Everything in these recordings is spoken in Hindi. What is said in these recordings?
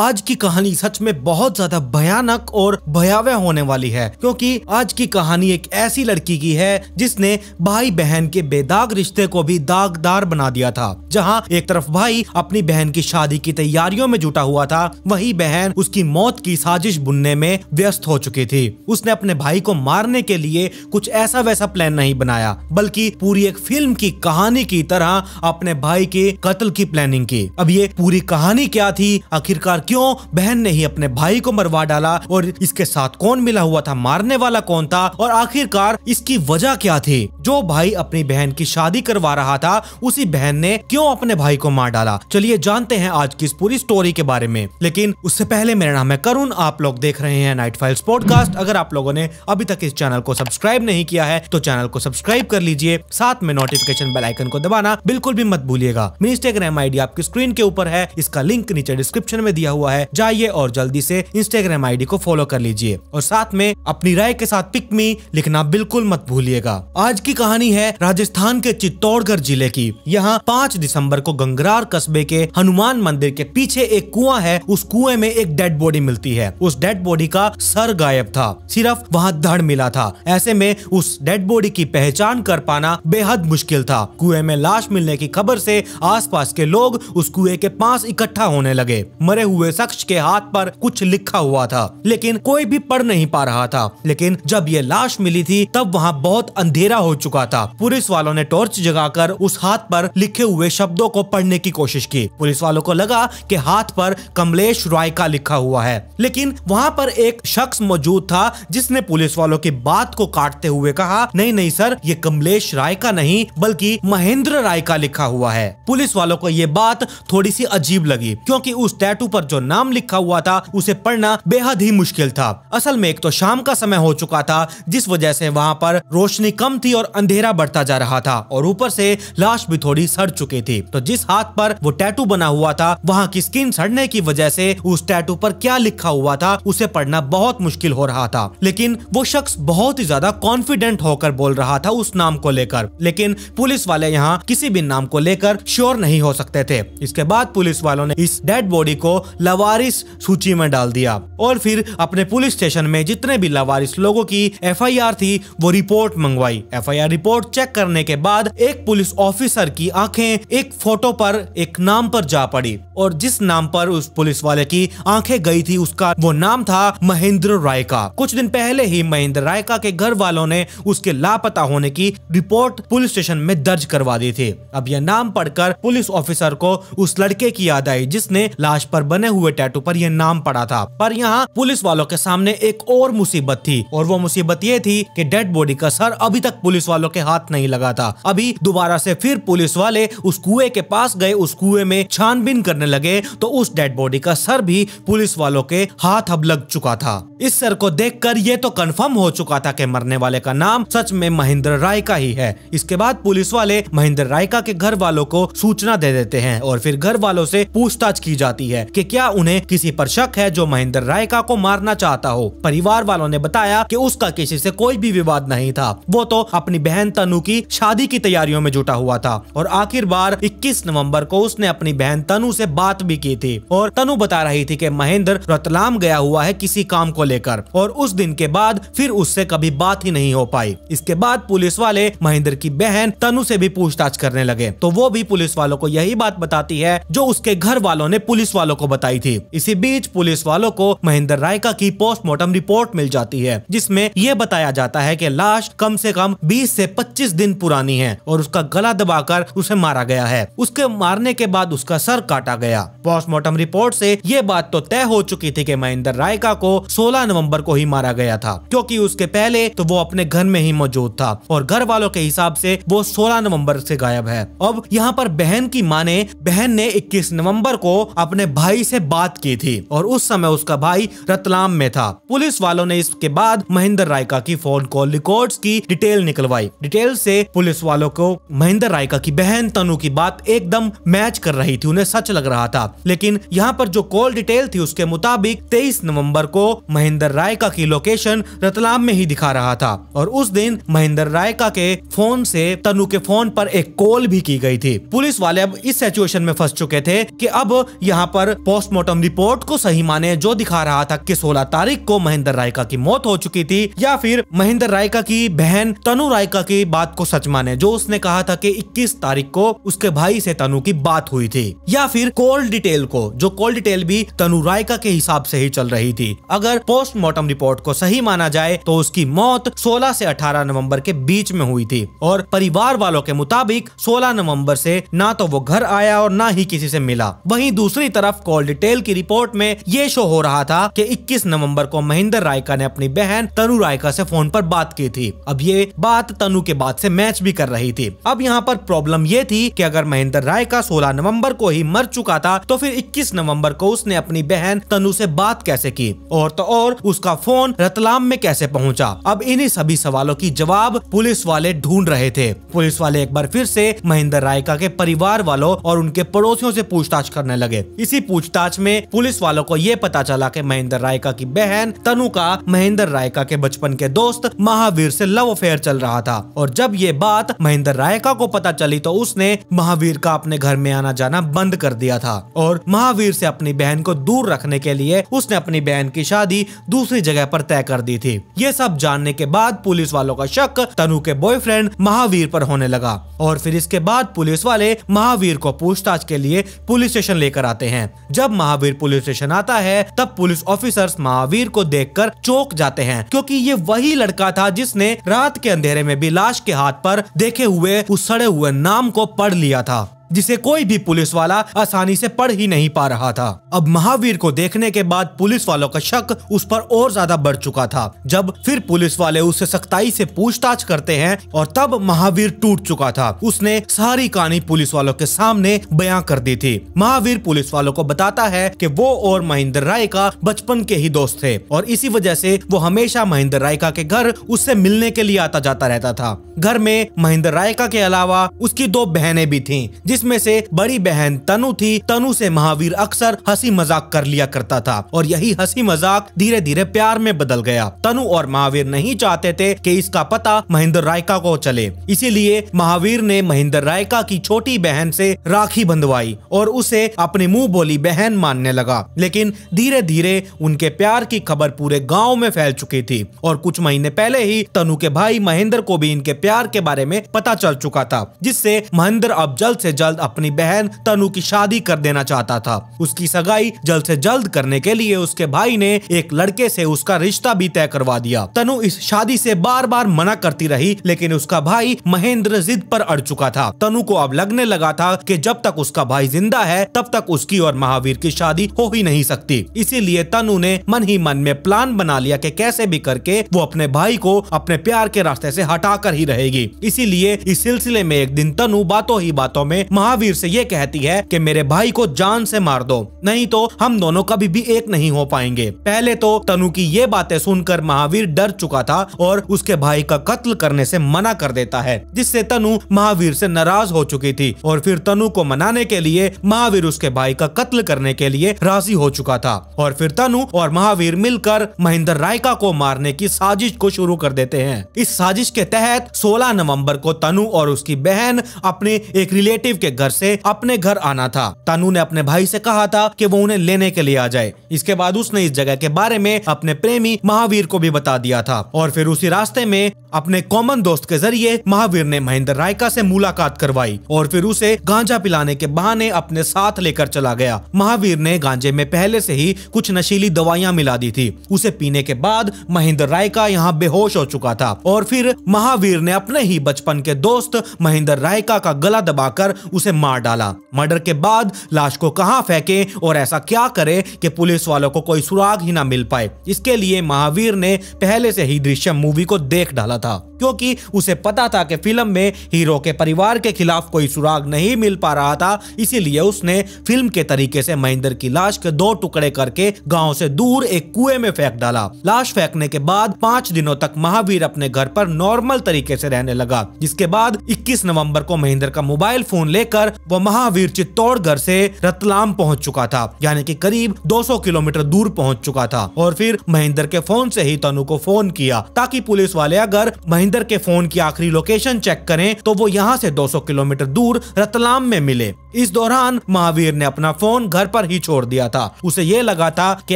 आज की कहानी सच में बहुत ज्यादा भयानक और भयावह होने वाली है क्योंकि आज की कहानी एक ऐसी लड़की की है जिसने भाई बहन के बेदाग रिश्ते को भी दागदार बना दिया था जहाँ एक तरफ भाई अपनी बहन की शादी की तैयारियों में जुटा हुआ था वही बहन उसकी मौत की साजिश बुनने में व्यस्त हो चुकी थी उसने अपने भाई को मारने के लिए कुछ ऐसा वैसा प्लान नहीं बनाया बल्कि पूरी एक फिल्म की कहानी की तरह अपने भाई के कत्ल की प्लानिंग की अब ये पूरी कहानी क्या थी आखिरकार क्यों बहन ने ही अपने भाई को मरवा डाला और इसके साथ कौन मिला हुआ था मारने वाला कौन था और आखिरकार इसकी वजह क्या थी जो भाई अपनी बहन की शादी करवा रहा था उसी बहन ने क्यों अपने भाई को मार डाला चलिए जानते हैं आज की इस पूरी स्टोरी के बारे में लेकिन उससे पहले मेरा नाम है करुण आप लोग देख रहे हैं नाइट फाइल्स पॉडकास्ट अगर आप लोगों ने अभी तक इस चैनल को सब्सक्राइब नहीं किया है तो चैनल को सब्सक्राइब कर लीजिए साथ में नोटिफिकेशन बेल आइकन को दबाना बिल्कुल भी मत भूलिएगा मेरी इंस्टाग्राम आईडी आपकी स्क्रीन के ऊपर है इसका लिंक नीचे डिस्क्रिप्शन में दिया हुआ हुआ है जाइए और जल्दी से इंस्टाग्राम आईडी को फॉलो कर लीजिए और साथ में अपनी राय के साथ पिकमी लिखना बिल्कुल मत भूलिएगा आज की कहानी है राजस्थान के चित्तौड़गढ़ जिले की यहाँ पाँच दिसम्बर को गंगरार कस्बे के हनुमान मंदिर के पीछे एक कुआं है उस कुएं में एक डेड बॉडी मिलती है उस डेड बॉडी का सर गायब था सिर्फ वहाँ धड़ मिला था ऐसे में उस डेड बॉडी की पहचान कर पाना बेहद मुश्किल था कुएं में लाश मिलने की खबर से आसपास के लोग उस कुएं के पास इकट्ठा होने लगे मरे हुए हुए शख्स के हाथ पर कुछ लिखा हुआ था लेकिन कोई भी पढ़ नहीं पा रहा था लेकिन जब ये लाश मिली थी तब वहाँ बहुत अंधेरा हो चुका था पुलिस वालों ने टॉर्च जगाकर उस हाथ पर लिखे हुए शब्दों को पढ़ने की कोशिश की पुलिस वालों को लगा कि हाथ पर कमलेश राय का लिखा हुआ है लेकिन वहाँ पर एक शख्स मौजूद था जिसने पुलिस वालों की बात को काटते हुए कहा नहीं नहीं सर ये कमलेश राय का नहीं बल्कि महेंद्र राय का लिखा हुआ है पुलिस वालों को ये बात थोड़ी सी अजीब लगी क्योंकि उस टैटू पर जो नाम लिखा हुआ था उसे पढ़ना बेहद ही मुश्किल था असल में एक तो शाम का समय हो चुका था जिस वजह से वहाँ पर रोशनी कम थी और अंधेरा बढ़ता जा रहा था और ऊपर से लाश भी थोड़ी सड़ चुकी थी तो जिस हाथ पर वो टैटू बना हुआ था वहाँ की स्किन सड़ने की वजह से उस टैटू पर क्या लिखा हुआ था उसे पढ़ना बहुत मुश्किल हो रहा था लेकिन वो शख्स बहुत ही ज्यादा कॉन्फिडेंट होकर बोल रहा था उस नाम को लेकर लेकिन पुलिस वाले यहाँ किसी भी नाम को लेकर श्योर नहीं हो सकते थे इसके बाद पुलिस वालों ने इस डेड बॉडी को लवारिस सूची में डाल दिया और फिर अपने पुलिस स्टेशन में जितने भी लवारिस लोगों की एफआईआर थी वो रिपोर्ट मंगवाई एफआईआर रिपोर्ट चेक करने के बाद एक पुलिस ऑफिसर की आंखें एक फोटो पर एक नाम पर जा पड़ी और जिस नाम पर उस पुलिस वाले की आंखें गई थी उसका वो नाम था महेंद्र राय का कुछ दिन पहले ही महेंद्र राय का के घर वालों ने उसके लापता होने की रिपोर्ट पुलिस स्टेशन में दर्ज करवा दी थी अब यह नाम पढ़कर पुलिस ऑफिसर को उस लड़के की याद आई जिसने लाश पर बने बने हुए टैटू पर यह नाम पड़ा था पर यहाँ पुलिस वालों के सामने एक और मुसीबत थी और वो मुसीबत ये थी कि डेड बॉडी का सर अभी तक पुलिस वालों के हाथ नहीं लगा था अभी दोबारा से फिर पुलिस वाले उस कुएं के पास गए उस कुएं में छानबीन करने लगे तो उस डेड बॉडी का सर भी पुलिस वालों के हाथ अब लग चुका था इस सर को देख कर ये तो कन्फर्म हो चुका था की मरने वाले का नाम सच में महेंद्र राय का ही है इसके बाद पुलिस वाले महेंद्र रायका के घर वालों को सूचना दे देते हैं और फिर घर वालों से पूछताछ की जाती है कि क्या क्या उन्हें किसी पर शक है जो महेंद्र रायका को मारना चाहता हो परिवार वालों ने बताया कि उसका किसी से कोई भी विवाद नहीं था वो तो अपनी बहन तनु की शादी की तैयारियों में जुटा हुआ था और आखिर बार इक्कीस नवम्बर को उसने अपनी बहन तनु ऐसी बात भी की थी और तनु बता रही थी की महेंद्र रतलाम गया हुआ है किसी काम को लेकर और उस दिन के बाद फिर उससे कभी बात ही नहीं हो पाई इसके बाद पुलिस वाले महेंद्र की बहन तनु से भी पूछताछ करने लगे तो वो भी पुलिस वालों को यही बात बताती है जो उसके घर वालों ने पुलिस वालों को बताया बताई थी इसी बीच पुलिस वालों को महेंद्र रायका की पोस्टमार्टम रिपोर्ट मिल जाती है जिसमे ये बताया जाता है की लाश कम ऐसी कम बीस ऐसी पच्चीस दिन पुरानी है और उसका गला दबा उसे मारा गया है उसके मारने के बाद उसका सर काटा गया पोस्टमार्टम रिपोर्ट से ये बात तो तय हो चुकी थी कि महेंद्र रायका को 16 नवंबर को ही मारा गया था क्योंकि उसके पहले तो वो अपने घर में ही मौजूद था और घर वालों के हिसाब से वो 16 नवंबर से गायब है अब यहाँ पर बहन की माने बहन ने 21 नवंबर को अपने भाई से से बात की थी और उस समय उसका भाई रतलाम में था पुलिस वालों ने इसके बाद महेंद्र रायका की फोन कॉल रिकॉर्ड की डिटेल निकलवाई डिटेल से पुलिस वालों को महेंद्र रायका की बहन तनु की बात एकदम मैच कर रही थी उन्हें सच लग रहा था लेकिन यहाँ पर जो कॉल डिटेल थी उसके मुताबिक तेईस नवम्बर को महेंद्र रायका की लोकेशन रतलाम में ही दिखा रहा था और उस दिन महेंद्र रायका के फोन से तनु के फोन पर एक कॉल भी की गई थी पुलिस वाले अब इस सिचुएशन में फंस चुके थे कि अब यहाँ पर पोस्ट पोस्टमार्टम रिपोर्ट को सही माने जो दिखा रहा था कि 16 तारीख को महेंद्र रायका की मौत हो चुकी थी या फिर महेंद्र रायका की बहन तनु रायका की बात को सच माने जो उसने कहा था कि 21 तारीख को उसके भाई से तनु की बात हुई थी या फिर कॉल डिटेल को जो कॉल डिटेल भी तनु रायका के हिसाब से ही चल रही थी अगर पोस्टमार्टम रिपोर्ट को सही माना जाए तो उसकी मौत सोलह से अठारह नवम्बर के बीच में हुई थी और परिवार वालों के मुताबिक सोलह नवम्बर ऐसी न तो वो घर आया और न ही किसी से मिला वही दूसरी तरफ कॉल डिटेल की रिपोर्ट में ये शो हो रहा था कि 21 नवंबर को महेंद्र रायका ने अपनी बहन तनु रायका से फोन पर बात की थी अब ये बात तनु के बाद से मैच भी कर रही थी अब यहाँ पर प्रॉब्लम ये थी कि अगर महेंद्र रायका 16 नवंबर को ही मर चुका था तो फिर 21 नवंबर को उसने अपनी बहन तनु से बात कैसे की और तो और उसका फोन रतलाम में कैसे पहुँचा अब इन्हीं सभी सवालों की जवाब पुलिस वाले ढूंढ रहे थे पुलिस वाले एक बार फिर ऐसी महेंद्र रायका के परिवार वालों और उनके पड़ोसियों ऐसी पूछताछ करने लगे इसी पूछताछ पूछताछ में पुलिस वालों को ये पता चला की महेंद्र रायका की बहन तनु का महेंद्र रायका के बचपन के दोस्त महावीर से लव अफेयर चल रहा था और जब ये बात महेंद्र रायका को पता चली तो उसने महावीर का अपने घर में आना जाना बंद कर दिया था और महावीर से अपनी बहन को दूर रखने के लिए उसने अपनी बहन की शादी दूसरी जगह पर तय कर दी थी ये सब जानने के बाद पुलिस वालों का शक तनु के बॉयफ्रेंड महावीर पर होने लगा और फिर इसके बाद पुलिस वाले महावीर को पूछताछ के लिए पुलिस स्टेशन लेकर आते हैं जब जब महावीर पुलिस स्टेशन आता है तब पुलिस ऑफिसर्स महावीर को देखकर चौंक जाते हैं क्योंकि ये वही लड़का था जिसने रात के अंधेरे में भी लाश के हाथ पर देखे हुए उस सड़े हुए नाम को पढ़ लिया था जिसे कोई भी पुलिस वाला आसानी से पढ़ ही नहीं पा रहा था अब महावीर को देखने के बाद पुलिस वालों का शक उस पर और ज्यादा बढ़ चुका था जब फिर पुलिस वाले उससे सख्ताई से पूछताछ करते हैं और तब महावीर टूट चुका था उसने सारी कहानी पुलिस वालों के सामने बयां कर दी थी महावीर पुलिस वालों को बताता है कि वो और महेंद्र राय का बचपन के ही दोस्त थे और इसी वजह से वो हमेशा महेंद्र रायका के घर उससे मिलने के लिए आता जाता रहता था घर में महेंद्र रायका के अलावा उसकी दो बहनें भी थी जिस जिसमें से बड़ी बहन तनु थी तनु से महावीर अक्सर हंसी मजाक कर लिया करता था और यही हंसी मजाक धीरे धीरे प्यार में बदल गया तनु और महावीर नहीं चाहते थे कि इसका पता महेंद्र रायका को चले इसीलिए महावीर ने महेंद्र रायका की छोटी बहन से राखी बंधवाई और उसे अपनी मुंह बोली बहन मानने लगा लेकिन धीरे धीरे उनके प्यार की खबर पूरे गांव में फैल चुकी थी और कुछ महीने पहले ही तनु के भाई महेंद्र को भी इनके प्यार के बारे में पता चल चुका था जिससे महेंद्र अब जल्द ऐसी जल्द जल्द अपनी बहन तनु की शादी कर देना चाहता था उसकी सगाई जल्द से जल्द करने के लिए उसके भाई ने एक लड़के से उसका रिश्ता भी तय करवा दिया तनु इस शादी से बार बार मना करती रही लेकिन उसका भाई महेंद्र जिद पर अड़ चुका था तनु को अब लगने लगा था कि जब तक उसका भाई जिंदा है तब तक उसकी और महावीर की शादी हो ही नहीं सकती इसीलिए तनु ने मन ही मन में प्लान बना लिया की कैसे भी करके वो अपने भाई को अपने प्यार के रास्ते ऐसी हटा ही रहेगी इसीलिए इस सिलसिले में एक दिन तनु बातों ही बातों में महावीर से ये कहती है कि मेरे भाई को जान से मार दो नहीं तो हम दोनों कभी भी एक नहीं हो पाएंगे पहले तो तनु की ये बातें सुनकर महावीर डर चुका था और उसके भाई का कत्ल करने से मना कर देता है जिससे तनु महावीर से नाराज हो चुकी थी और फिर तनु को मनाने के लिए महावीर उसके भाई का कत्ल करने के लिए राजी हो चुका था और फिर तनु और महावीर मिलकर महेंद्र रायका को मारने की साजिश को शुरू कर देते हैं इस साजिश के तहत 16 नवंबर को तनु और उसकी बहन अपने एक रिलेटिव के के घर से अपने घर आना था तनु ने अपने भाई से कहा था कि वो उन्हें लेने के लिए आ जाए इसके बाद उसने इस जगह के बारे में अपने प्रेमी महावीर को भी बता दिया था और फिर उसी रास्ते में अपने कॉमन दोस्त के जरिए महावीर ने महेंद्र रायका से मुलाकात करवाई और फिर उसे गांजा पिलाने के बहाने अपने साथ लेकर चला गया महावीर ने गांजे में पहले से ही कुछ नशीली दवाइयां मिला दी थी उसे पीने के बाद महेंद्र रायका यहाँ बेहोश हो चुका था और फिर महावीर ने अपने ही बचपन के दोस्त महेंद्र रायका का गला दबाकर उसे मार डाला मर्डर के बाद लाश को कहाँ फेंके और ऐसा क्या करे कि पुलिस वालों को कोई सुराग ही ना मिल पाए इसके लिए महावीर ने पहले से ही दृश्य मूवी को देख डाला था क्योंकि उसे पता था कि फिल्म में हीरो के परिवार के खिलाफ कोई सुराग नहीं मिल पा रहा था इसीलिए उसने फिल्म के तरीके से महेंद्र की लाश के दो टुकड़े करके गांव से दूर एक कुएं में फेंक डाला लाश फेंकने के बाद पांच दिनों तक महावीर अपने घर पर नॉर्मल तरीके से रहने लगा जिसके बाद 21 नवंबर को महेंद्र का मोबाइल फोन ले लेकर वह महावीर चित्तौड़गढ़ से रतलाम पहुंच चुका था यानी कि करीब 200 किलोमीटर दूर पहुंच चुका था और फिर महेंद्र के फोन से ही तनु को फोन किया ताकि पुलिस वाले अगर महेंद्र के फोन की आखिरी लोकेशन चेक करें तो वो यहाँ से 200 किलोमीटर दूर रतलाम में मिले इस दौरान महावीर ने अपना फोन घर पर ही छोड़ दिया था उसे ये लगा था कि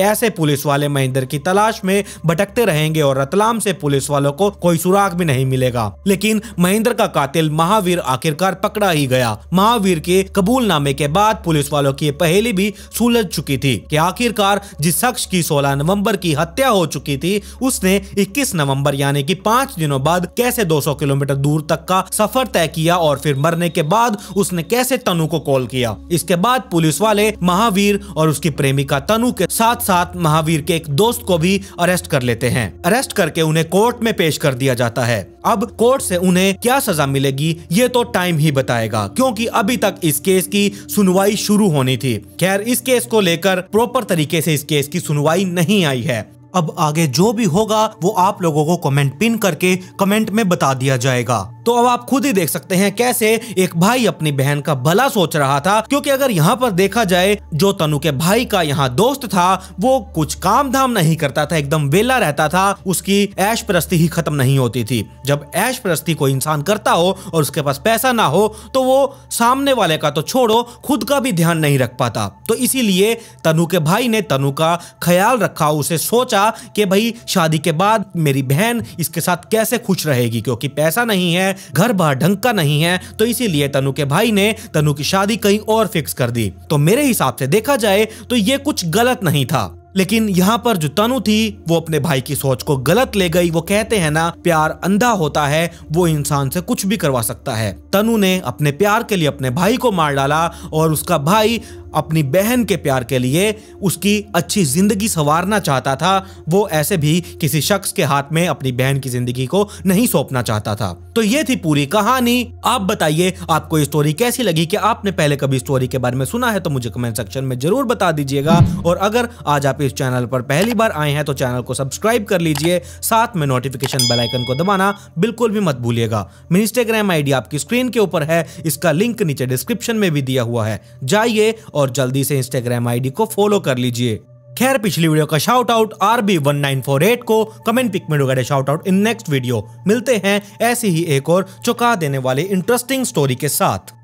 ऐसे पुलिस वाले महेंद्र की तलाश में भटकते रहेंगे और रतलाम से पुलिस वालों को कोई सुराग भी नहीं मिलेगा लेकिन महेंद्र का कातिल महावीर आखिरकार पकड़ा ही गया महावीर के कबूलनामे के बाद पुलिस वालों की पहली भी सुलझ चुकी थी की आखिरकार जिस शख्स की सोलह नवम्बर की हत्या हो चुकी थी उसने इक्कीस नवम्बर यानी की पांच दिनों बाद कैसे दो किलोमीटर दूर तक का सफर तय किया और फिर मरने के बाद उसने कैसे तनु को कॉल किया इसके बाद पुलिस वाले महावीर और उसकी प्रेमिका तनु के साथ साथ महावीर के एक दोस्त को भी अरेस्ट कर लेते हैं अरेस्ट करके उन्हें कोर्ट में पेश कर दिया जाता है अब कोर्ट से उन्हें क्या सजा मिलेगी ये तो टाइम ही बताएगा क्योंकि अभी तक इस केस की सुनवाई शुरू होनी थी खैर इस केस को लेकर प्रॉपर तरीके से इस केस की सुनवाई नहीं आई है अब आगे जो भी होगा वो आप लोगों को कमेंट पिन करके कमेंट में बता दिया जाएगा तो अब आप खुद ही देख सकते हैं कैसे एक भाई अपनी बहन का भला सोच रहा था क्योंकि अगर यहाँ पर देखा जाए जो तनु के भाई का यहाँ दोस्त था वो कुछ काम धाम नहीं करता था एकदम वेला रहता था उसकी ऐश प्रस्ती ही खत्म नहीं होती थी जब ऐश प्रस्ती कोई इंसान करता हो और उसके पास पैसा ना हो तो वो सामने वाले का तो छोड़ो खुद का भी ध्यान नहीं रख पाता तो इसीलिए तनु के भाई ने तनु का ख्याल रखा उसे सोचा कि भाई शादी के बाद मेरी बहन इसके साथ कैसे खुश रहेगी क्योंकि पैसा नहीं है घर बार ढंग का नहीं है तो इसीलिए तनु के भाई ने तनु की शादी कहीं और फिक्स कर दी तो मेरे हिसाब से देखा जाए तो ये कुछ गलत नहीं था लेकिन यहाँ पर जो तनु थी वो अपने भाई की सोच को गलत ले गई वो कहते हैं ना प्यार अंधा होता है वो इंसान से कुछ भी करवा सकता है तनु ने अपने प्यार के लिए अपने भाई को मार डाला और उसका भाई अपनी बहन के प्यार के लिए उसकी अच्छी जिंदगी संवारना चाहता था वो ऐसे भी किसी शख्स के हाथ में अपनी बहन की जिंदगी को नहीं सौंपना चाहता था तो ये थी पूरी कहानी आप बताइए आपको ये स्टोरी कैसी लगी कि आपने पहले कभी स्टोरी के बारे में सुना है तो मुझे कमेंट सेक्शन में जरूर बता दीजिएगा और अगर आज आप इस चैनल पर पहली बार आए हैं तो चैनल को सब्सक्राइब कर लीजिए साथ में नोटिफिकेशन बेलाइकन को दबाना बिल्कुल भी मत भूलिएगा मेरी इंस्टाग्राम आईडी आपकी स्क्रीन के ऊपर है इसका लिंक नीचे डिस्क्रिप्शन में भी दिया हुआ है जाइए और और जल्दी से इंस्टाग्राम आईडी को फॉलो कर लीजिए खैर पिछली वीडियो का shout out R B one nine four eight को कमेंट पिक में डोगा shout out in next video मिलते हैं ऐसी ही एक और चुका देने वाले इंटरेस्टिंग स्टोरी के साथ